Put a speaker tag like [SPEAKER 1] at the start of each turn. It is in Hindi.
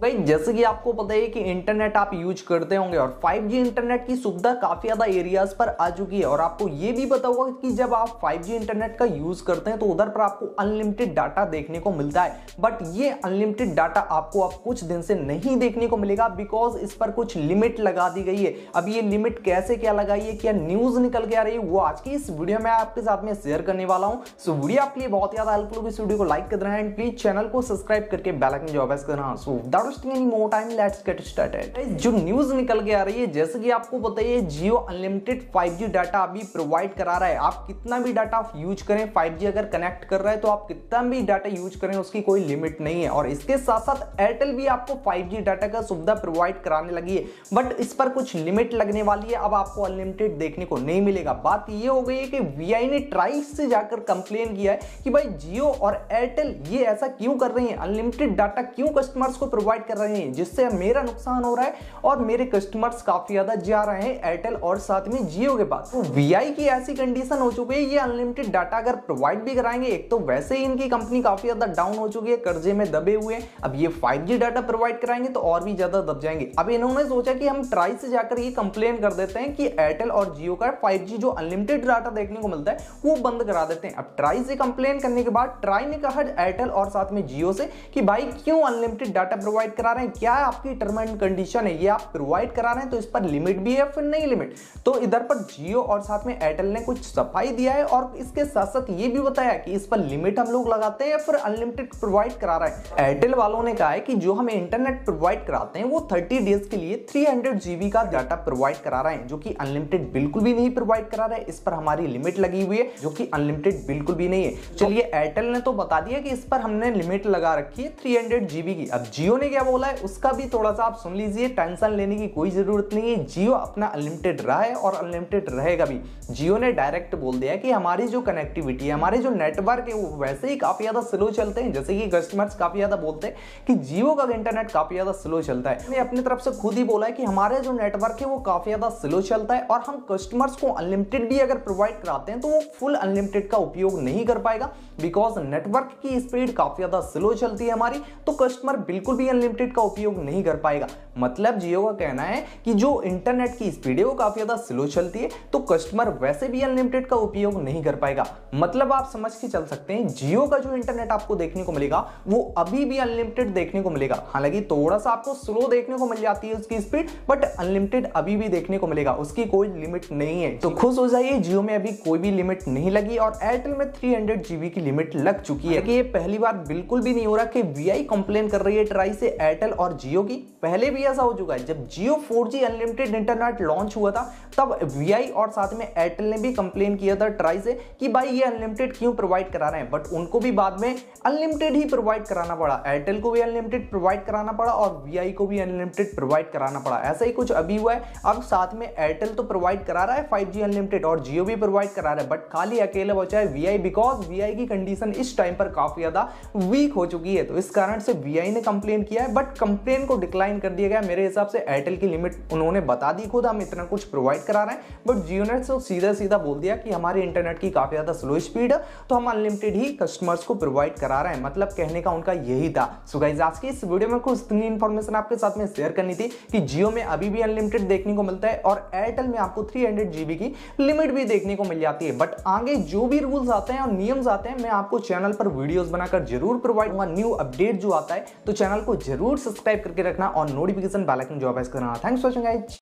[SPEAKER 1] भाई जैसे कि आपको पता है कि इंटरनेट आप यूज करते होंगे और 5G इंटरनेट की सुविधा काफ़ी ज़्यादा एरियाज पर आ चुकी है और आपको ये भी पता होगा कि जब आप 5G इंटरनेट का यूज़ करते हैं तो उधर पर आपको अनलिमिटेड डाटा देखने को मिलता है बट ये अनलिमिटेड डाटा आपको अब आप कुछ दिन से नहीं देखने को मिलेगा बिकॉज इस पर कुछ लिमिट लगा दी गई है अब ये लिमिट कैसे क्या लगाई है क्या न्यूज़ निकल के आ रही है वो आज की इस वीडियो में आपके साथ में शेयर करने वाला हूँ सो वीडियो आपके लिए बहुत ज़्यादा हेल्पफुल इस वीडियो को लाइक कर हैं एंड प्लीज चैनल को सब्सक्राइब करके बेलाइकन अवैस करना wasting any more time let's get started जो न्यूज निकल के आ रही है जैसे कि आपको जियो अनलिमिटेड 5G डाटा अभी प्रोवाइड करा रहा है आप कितना भी डाटा आप यूज करें 5G अगर कनेक्ट कर रहा है तो आप कितना भी डाटा यूज करें उसकी कोई लिमिट नहीं है और इसके साथ साथ एयरटेल भी आपको 5G डाटा का सुविधा प्रोवाइड कराने लगी है बट इस पर कुछ लिमिट लगने वाली है अब आपको अनलिमिटेड देखने को नहीं मिलेगा बात यह हो गई है कि वी ने से जाकर कंप्लेन किया है कि भाई जियो और एयरटेल ये ऐसा क्यों कर रही है अनलिमिटेड डाटा क्यों कस्टमर्स को प्रोवाइड प्रोवाइड कर रहे हैं जिससे मेरा नुकसान हो रहा है और मेरे कस्टमर्स काफ़ी ज़्यादा जा रहे हैं एयरटेल और साथ में जियो के पास तो वी की ऐसी कंडीशन हो चुकी है ये अनलिमिटेड डाटा अगर प्रोवाइड भी कराएंगे एक तो वैसे ही इनकी कंपनी काफ़ी ज़्यादा डाउन हो चुकी है कर्जे में दबे हुए अब ये फाइव डाटा प्रोवाइड कराएंगे तो और भी ज़्यादा दब जाएंगे अब इन्होंने सोचा कि हम ट्राई से जाकर ये कंप्लेन कर देते हैं कि एयरटेल और जियो का फाइव जो अनलिमिटेड डाटा देखने को मिलता है वो बंद करा देते हैं अब ट्राई से कंप्लेन करने के बाद ट्राई ने कहा एयरटेल और साथ में जियो से कि भाई क्यों अनलिमिटेड डाटा प्रोवाइड प्रोवाइड करा रहे हैं क्या आपकी टर्म एंड कंडीशन है ये आप प्रोवाइड करा रहे हैं तो इस पर लिमिट भी है फिर नहीं लिमिट तो इधर पर जियो और साथ में एयरटेल ने कुछ सफाई दिया है और इसके साथ साथ ये भी बताया कि इस पर लिमिट हम लोग लगाते हैं या फिर अनलिमिटेड प्रोवाइड करा रहे हैं एयरटेल वालों ने कहा है कि जो हमें इंटरनेट प्रोवाइड कराते हैं वो थर्टी डेज के लिए थ्री हंड्रेड का डाटा प्रोवाइड करा रहे हैं जो कि अनलिमिटेड बिल्कुल भी नहीं प्रोवाइड करा रहे इस पर हमारी लिमिट लगी हुई है जो कि अनलिमिटेड बिल्कुल भी नहीं है चलिए एयरटेल ने तो बता दिया कि इस पर हमने लिमिट लगा रखी है थ्री हंड्रेड की अब जियो ने क्या बोला है उसका भी थोड़ा सा आप सुन लीजिए टेंशन लेने की कोई ज़रूरत नहीं है जियो अपना अनलिमिटेड रहा है और अनलिमिटेड रहेगा भी जियो ने डायरेक्ट बोल दिया कि हमारी जो कनेक्टिविटी है हमारे जो नेटवर्क है वो वैसे ही काफ़ी ज़्यादा स्लो चलते हैं जैसे कि कस्टमर्स काफ़ी ज़्यादा बोलते हैं कि जियो का इंटरनेट काफ़ी ज़्यादा स्लो चलता है मैंने अपनी तरफ से खुद ही बोला है कि हमारे जो नेटवर्क है वो काफ़ी ज़्यादा स्लो चलता है और हम कस्टमर्स को अनलिमिटेड भी अगर प्रोवाइड कराते हैं तो वो फुल अनलिमिटेड का उपयोग नहीं कर पाएगा बिकॉज नेटवर्क की स्पीड काफ़ी ज़्यादा स्लो चलती है हमारी तो कस्टमर बिल्कुल भी अनलिमिटेड अनलिमिटेड का उपयोग नहीं कर पाएगा मतलब जियो का कहना है कि जो इंटरनेट की स्पीड है वो काफ़ी ज़्यादा स्लो चलती है तो कस्टमर वैसे भी अनलिमिटेड का उपयोग नहीं कर पाएगा मतलब आप समझ के चल सकते हैं जियो का जो इंटरनेट आपको देखने को मिलेगा वो अभी भी अनलिमिटेड देखने को मिलेगा हालांकि थोड़ा सा आपको स्लो देखने को मिल जाती है उसकी स्पीड बट अनलिमिटेड अभी भी देखने को मिलेगा उसकी कोई लिमिट नहीं है तो खुश हो जाइए जियो में अभी कोई भी लिमिट नहीं लगी और एयरटेल में थ्री हंड्रेड जीबी की लिमिट लग चुकी है कि ये पहली बार बिल्कुल भी नहीं हो रहा कि वी आई कंप्लेन कर रही है ट्राई से एयरटेल और जियो की पहले भी ऐसा हो चुका है जब Jio four unlimited internet launch हुआ था तब वी और साथ में एयरटेल ने भी कंप्लेन किया था ट्राई से कि भाई ये अनलिमिटेड क्यों प्रोवाइड करा रहे हैं बट उनको भी बाद में अनलिमिटेड ही प्रोवाइड कराना पड़ा एयरटेल को भी अनलिमिटेड प्रोवाइड कराना पड़ा और वी को भी अनलिमिटेड प्रोवाइड कराना पड़ा ऐसा ही कुछ अभी हुआ है अब साथ में एयरटेल तो प्रोवाइड करा रहा है फाइव अनलिमिटेड और जियो भी प्रोवाइड करा रहा है बट खाली अकेले बचा है वी बिकॉज वी की कंडीशन इस टाइम पर काफी ज्यादा वीक हो चुकी है तो इस कारण से वी ने कंप्लेन किया है बट कंप्लेन को डिक्लाइन कर दिया गया गया मेरे हिसाब से एयरटेल की लिमिट उन्होंने बता दी खुद हम इतना कुछ प्रोवाइड करा रहे हैं बट जियो ने तो सीधा सीधा बोल दिया कि हमारे इंटरनेट की काफ़ी ज़्यादा स्लो स्पीड है तो हम अनलिमिटेड ही कस्टमर्स को प्रोवाइड करा रहे हैं मतलब कहने का उनका यही था सो गाइज आज की इस वीडियो में कुछ इतनी इन्फॉर्मेशन आपके साथ में शेयर करनी थी कि जियो में अभी भी अनलिमिटेड देखने को मिलता है और एयरटेल में आपको थ्री हंड्रेड की लिमिट भी देखने को मिल जाती है बट आगे जो भी रूल्स आते हैं और नियम्स आते हैं मैं आपको चैनल पर वीडियोज बनाकर जरूर प्रोवाइड करूंगा न्यू अपडेट जो आता है तो चैनल को जरूर सब्सक्राइब करके रखना और नोटिफिकेशन नोटिफिकेशन बेल जो आप प्रेस करना थैंक्स फॉर वाचिंग गाइस